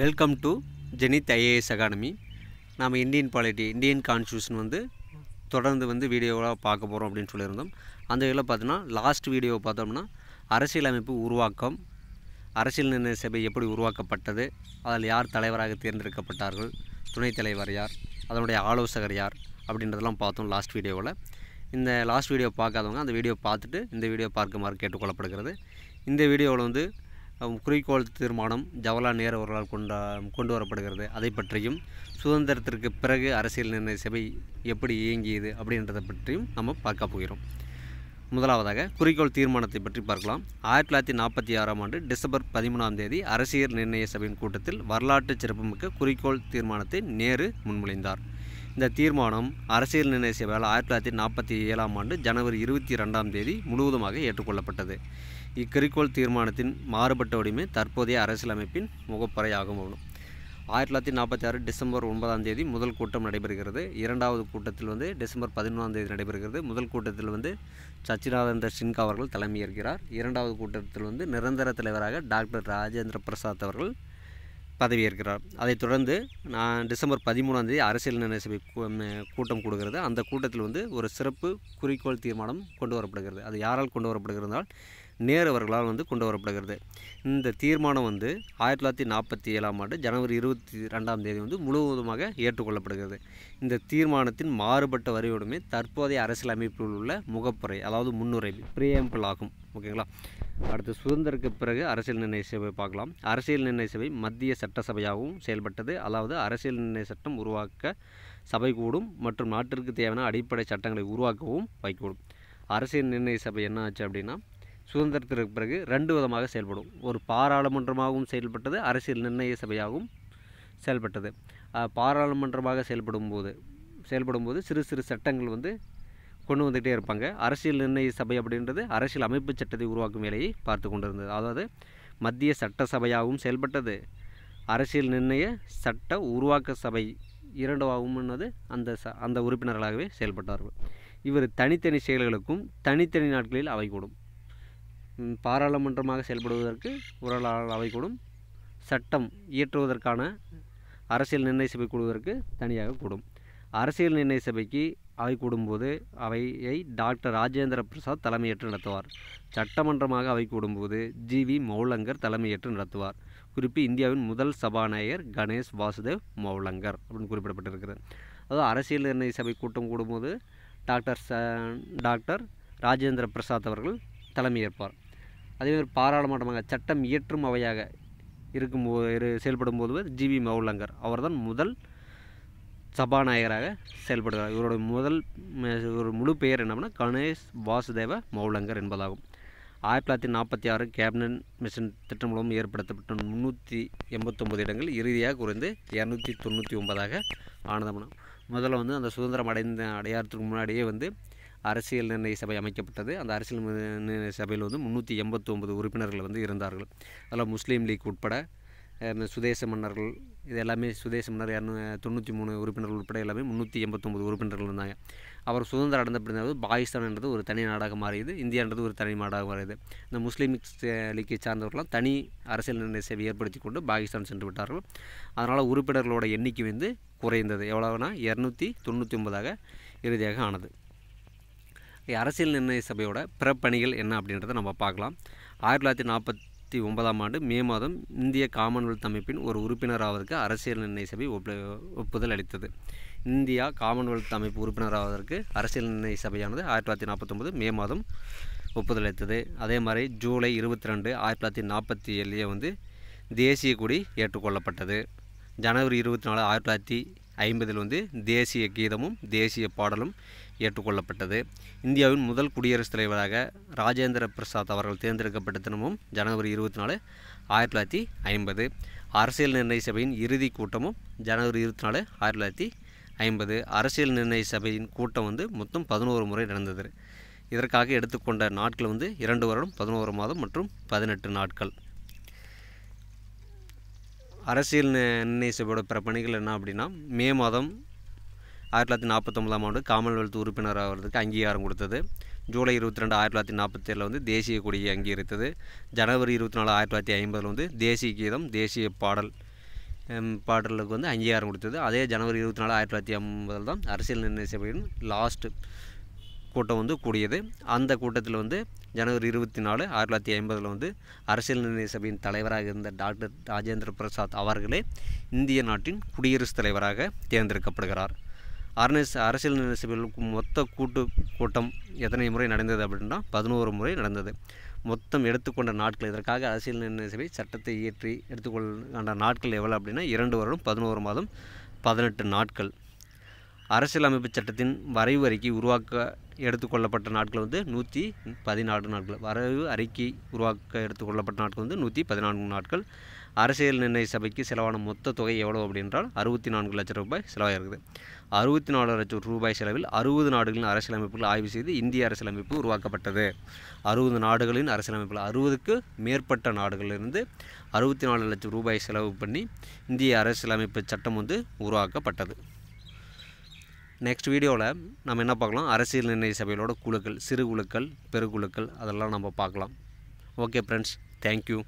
welcome to Zenith IAS academy நாம் Indian polity Indian constitution வந்து தொடர்ந்து வந்து வீடியோவாக பார்க்க போகிறோம் அப்படின்னு சொல்லியிருந்தோம் அந்த இதில் பார்த்தோன்னா லாஸ்ட் வீடியோவை பார்த்தோம்னா அரசியலமைப்பு உருவாக்கம் அரசியல் நிர்ணய சபை எப்படி உருவாக்கப்பட்டது அதில் யார் தலைவராக தேர்ந்தெடுக்கப்பட்டார்கள் துணைத் தலைவர் யார் அதனுடைய ஆலோசகர் யார் அப்படின்றதெல்லாம் பார்த்தோம் லாஸ்ட் வீடியோவில் இந்த லாஸ்ட் வீடியோ பார்க்காதவங்க அந்த வீடியோ பார்த்துட்டு இந்த வீடியோ பார்க்குமாறு கேட்டுக்கொள்ளப்படுகிறது இந்த வீடியோவில் வந்து குறிக்கோள் தீர்மானம் ஜவஹர்லால் நேரு அவர்களால் கொண்டா கொண்டு வரப்படுகிறது அதை பற்றியும் சுதந்திரத்திற்கு பிறகு அரசியல் நிர்ணய சபை எப்படி இயங்கியது அப்படின்றத பற்றியும் நம்ம பார்க்க போகிறோம் முதலாவதாக குறிக்கோள் தீர்மானத்தை பற்றி பார்க்கலாம் ஆயிரத்தி தொள்ளாயிரத்தி நாற்பத்தி ஆறாம் ஆண்டு டிசம்பர் பதிமூணாம் தேதி அரசியல் நிர்ணய சபையின் கூட்டத்தில் வரலாற்று சிறப்புமிக்க குறிக்கோள் தீர்மானத்தை நேரு முன்மொழிந்தார் இந்த தீர்மானம் அரசியல் நிர்ணய சபையால் ஆயிரத்தி தொள்ளாயிரத்தி நாற்பத்தி ஏழாம் ஆண்டு ஜனவரி இருபத்தி ரெண்டாம் தேதி முழுவதுமாக ஏற்றுக்கொள்ளப்பட்டது இக்கறிக்கோள் தீர்மானத்தின் மாறுபட்ட வடிமை தற்போதைய அரசியலமைப்பின் முகப்புரை ஆகும் ஆகணும் ஆயிரத்தி தொள்ளாயிரத்தி நாற்பத்தி ஆறு டிசம்பர் ஒன்பதாம் தேதி முதல் கூட்டம் நடைபெறுகிறது இரண்டாவது கூட்டத்தில் வந்து டிசம்பர் பதினொன்றாம் தேதி நடைபெறுகிறது முதல் கூட்டத்தில் வந்து சச்சிதானந்த சின்ஹா அவர்கள் தலைமையேற்கிறார் இரண்டாவது கூட்டத்தில் வந்து நிரந்தர தலைவராக டாக்டர் ராஜேந்திர பிரசாத் அவர்கள் பதவியேற்கிறார் அதைத் தொடர்ந்து நான் டிசம்பர் பதிமூணாம் தேதி அரசியல் நிர்ணய சபை கூட்டம் கொடுக்கிறது அந்த கூட்டத்தில் வந்து ஒரு சிறப்பு குறிக்கோள் தீர்மானம் கொண்டு வரப்படுகிறது அது யாரால் கொண்டு வரப்படுகிறதால் நேருவர்களால் வந்து கொண்டு வரப்படுகிறது இந்த தீர்மானம் வந்து ஆயிரத்தி தொள்ளாயிரத்தி நாற்பத்தி ஏழாம் ஆண்டு ஜனவரி இருபத்தி ரெண்டாம் தேதி வந்து முழுவதுமாக ஏற்றுக்கொள்ளப்படுகிறது இந்த தீர்மானத்தின் மாறுபட்ட வரியுடமே தற்போதைய அரசியலமைப்பில் உள்ள முகப்புரை அதாவது முன்னுரை பிரியம்பிள் ஆகும் ஓகேங்களா அடுத்து சுதந்திரக்கு பிறகு அரசியல் நிர்ணய சபை பார்க்கலாம் அரசியல் நிர்ணய சபை மத்திய சட்டசபையாகவும் செயல்பட்டது அதாவது அரசியல் நிர்ணய சட்டம் உருவாக்க சபை கூடும் மற்றும் நாட்டிற்கு தேவையான அடிப்படை சட்டங்களை உருவாக்கவும் வைக்கூடும் அரசியல் நிர்ணய சபை என்ன ஆச்சு அப்படின்னா சுதந்திரத்திற்கு பிறகு ரெண்டு விதமாக செயல்படும் ஒரு பாராளுமன்றமாகவும் செயல்பட்டது அரசியல் நிர்ணய சபையாகவும் செயல்பட்டது பாராளுமன்றமாக செயல்படும் போது செயல்படும் போது சிறு சிறு சட்டங்கள் வந்து கொண்டு வந்துகிட்டே இருப்பாங்க அரசியல் நிர்ணய சபை அப்படின்றது அரசியல் அமைப்பு சட்டத்தை உருவாக்கும் வேலையை பார்த்து கொண்டிருந்தது அதாவது மத்திய சட்ட சபையாகவும் செயல்பட்டது அரசியல் நிர்ணய சட்ட உருவாக்க சபை இரண்டாகவும் அந்த ச அந்த உறுப்பினர்களாகவே செயல்பட்டார்கள் இவர் தனித்தனி செயல்களுக்கும் தனித்தனி நாட்களில் அவை கூடும் பாராளுமன்றமாக செயல்படுவதற்கு உரலாளர் கூடும் சட்டம் இயற்றுவதற்கான அரசியல் நிர்ணய சபை கூடுவதற்கு தனியாக கூடும் அரசியல் நிர்ணய சபைக்கு அவை கூடும்போது அவையை டாக்டர் ராஜேந்திர பிரசாத் தலைமையேற்று நடத்துவார் சட்டமன்றமாக அவை கூடும்போது ஜி வி மௌலங்கர் தலைமையேற்று நடத்துவார் குறிப்பு இந்தியாவின் முதல் சபாநாயகர் கணேஷ் வாசுதேவ் மௌலங்கர் அப்படின்னு குறிப்பிடப்பட்டிருக்கிறது அதாவது அரசியல் நிர்ணய சபை கூட்டம் கூடும்போது டாக்டர் ச டாக்டர் ராஜேந்திர பிரசாத் அவர்கள் தலைமையேற்பார் அதேமாதிரி பாராளுமன்றமாக சட்டம் இயற்றும் அவையாக இருக்கும் இரு செயல்படும் போது வி மௌலங்கர் அவர்தான் முதல் சபாநாயகராக செயல்படுகிறார் இவரோட முதல் ஒரு முழு பெயர் என்னம்னா கணேஷ் வாசுதேவ மௌலங்கர் என்பதாகும் ஆயிரத்தி தொள்ளாயிரத்தி நாற்பத்தி ஆறு கேபினட் மிஷன் திட்டம் மூலம் ஏற்படுத்தப்பட்ட முந்நூற்றி எண்பத்தொம்பது இடங்கள் இறுதியாக குறைந்து இரநூத்தி தொண்ணூற்றி ஒன்பதாக ஆனதமனம் முதல்ல வந்து அந்த சுதந்திரம் அடைந்த அடையாளத்துக்கு முன்னாடியே வந்து அரசியல் நிர்ணய சபை அமைக்கப்பட்டது அந்த அரசியல் நிர்ணய சபையில் வந்து முந்நூற்றி எண்பத்தி ஒன்பது உறுப்பினர்கள் வந்து இருந்தார்கள் அதில் முஸ்லீம் லீக் உட்பட சுதேச மன்னர்கள் இது எல்லாமே சுதேச மன்னர் இரநூ தொண்ணூற்றி மூணு உறுப்பினர்கள் உட்பட எல்லாமே முந்நூற்றி எண்பத்தொம்பது உறுப்பினர்கள் இருந்தாங்க அவர் சுதந்திரம் அடைந்த பாகிஸ்தான் பாகிஸ்தான்ன்றது ஒரு தனி நாடாக மாறியது இந்தியான்றது ஒரு தனி நாடாக மாறியது இந்த முஸ்லீம் லீக்கை சார்ந்தவர்கள்லாம் தனி அரசியல் நிர்ணய சேவை ஏற்படுத்தி கொண்டு பாகிஸ்தான் சென்று விட்டார்கள் அதனால் உறுப்பினர்களோட எண்ணிக்கை வந்து குறைந்தது எவ்வளோனா இரநூத்தி தொண்ணூற்றி ஒன்பதாக இறுதியாக ஆனது அரசியல் நிர்ணய சபையோட பிறப்பணிகள் என்ன அப்படின்றத நம்ம பார்க்கலாம் ஆயிரத்தி தொள்ளாயிரத்தி நாற்பத்தி ஒன்பதாம் ஆண்டு மே மாதம் இந்திய காமன்வெல்த் அமைப்பின் ஒரு உறுப்பினராவதற்கு அரசியல் நிர்ணய சபை ஒப்புதல் அளித்தது இந்தியா காமன்வெல்த் அமைப்பு உறுப்பினராவதற்கு அரசியல் நிர்ணய சபையானது ஆயிரத்தி தொள்ளாயிரத்தி நாற்பத்தொம்பது மே மாதம் ஒப்புதல் அளித்தது அதே மாதிரி ஜூலை இருபத்தி ரெண்டு ஆயிரத்தி தொள்ளாயிரத்தி நாற்பத்தி ஏழுலேயே வந்து தேசிய கொடி ஏற்றுக்கொள்ளப்பட்டது ஜனவரி இருபத்தி நாலு ஆயிரத்தி தொள்ளாயிரத்தி ஐம்பதில் வந்து தேசிய கீதமும் தேசிய பாடலும் ஏற்றுக்கொள்ளப்பட்டது இந்தியாவின் முதல் குடியரசுத் தலைவராக ராஜேந்திர பிரசாத் அவர்கள் தேர்ந்தெடுக்கப்பட்ட தினமும் ஜனவரி இருபத்தி நாலு ஆயிரத்தி தொள்ளாயிரத்தி ஐம்பது அரசியல் நிர்ணய சபையின் இறுதி கூட்டமும் ஜனவரி இருபத்தி நாலு ஆயிரத்தி தொள்ளாயிரத்தி ஐம்பது அரசியல் நிர்ணய சபையின் கூட்டம் வந்து மொத்தம் பதினோரு முறை நடந்தது இதற்காக எடுத்துக்கொண்ட நாட்கள் வந்து இரண்டு வருடம் பதினோரு மாதம் மற்றும் பதினெட்டு நாட்கள் அரசியல் நிர்ணய சபையோட பிற பணிகள் என்ன அப்படின்னா மே மாதம் ஆயிரத்தி தொள்ளாயிரத்தி நாற்பத்தொம்பதாம் ஆண்டு காமன்வெல்த் உறுப்பினர் ஆகிறதுக்கு அங்கீகாரம் கொடுத்தது ஜூலை இருபத்தி ரெண்டு ஆயிரத்தி தொள்ளாயிரத்தி நாற்பத்தேழில் வந்து தேசிய கொடியை அங்கீகரித்தது ஜனவரி இருபத்தி நாலு ஆயிரத்தி தொள்ளாயிரத்தி ஐம்பதில் வந்து தேசிய கீதம் தேசிய பாடல் பாடலுக்கு வந்து அங்கீகாரம் கொடுத்தது அதே ஜனவரி இருபத்தி நாலு ஆயிரத்தி தொள்ளாயிரத்தி ஐம்பதில் தான் அரசியல் நிர்ணய சபையின் லாஸ்ட்டு கூட்டம் வந்து கூடியது அந்த கூட்டத்தில் வந்து ஜனவரி இருபத்தி நாலு ஆயிரத்தி தொள்ளாயிரத்தி ஐம்பதில் வந்து அரசியல் நிர்ணய சபையின் தலைவராக இருந்த டாக்டர் ராஜேந்திர பிரசாத் அவர்களே இந்திய நாட்டின் குடியரசுத் தலைவராக தேர்ந்தெடுக்கப்படுகிறார் அரசு அரசியல் நினைசபைகளுக்கு மொத்த கூட்டு கூட்டம் எத்தனை முறை நடந்தது அப்படின்னா பதினோரு முறை நடந்தது மொத்தம் எடுத்துக்கொண்ட நாட்கள் இதற்காக அரசியல் நிர்ணய சட்டத்தை இயற்றி எடுத்துக்கொண்ட நாட்கள் எவ்வளோ அப்படின்னா இரண்டு வருடம் பதினோரு மாதம் பதினெட்டு நாட்கள் அரசியலமைப்பு சட்டத்தின் வரைவு அறிக்கை உருவாக்க எடுத்துக்கொள்ளப்பட்ட நாட்கள் வந்து நூற்றி பதினாலு நாட்கள் வரைவு அறிக்கை உருவாக்க எடுத்துக்கொள்ளப்பட்ட நாட்கள் வந்து நூற்றி பதினான்கு நாட்கள் அரசியல் நிர்ணய சபைக்கு செலவான மொத்த தொகை எவ்வளோ அப்படின்றால் அறுபத்தி நான்கு லட்சம் ரூபாய் செலவாக இருக்குது அறுபத்தி நாலு லட்சம் ரூபாய் செலவில் அறுபது நாடுகளின் அரசியலமைப்புகள் ஆய்வு செய்து இந்திய அரசியலமைப்பு உருவாக்கப்பட்டது அறுபது நாடுகளின் அரசியலமைப்பில் அறுபதுக்கு மேற்பட்ட நாடுகளிலிருந்து அறுபத்தி நாலு லட்சம் ரூபாய் செலவு பண்ணி இந்திய அரசியலமைப்பு சட்டம் வந்து உருவாக்கப்பட்டது நெக்ஸ்ட் வீடியோவில் நம்ம என்ன பார்க்கலாம் அரசியல் நிர்ணய சபைகளோட குழுக்கள் சிறு குழுக்கள் பெருகுழுக்கள் அதெல்லாம் நம்ம பார்க்கலாம் ஓகே ஃப்ரெண்ட்ஸ் தேங்க்யூ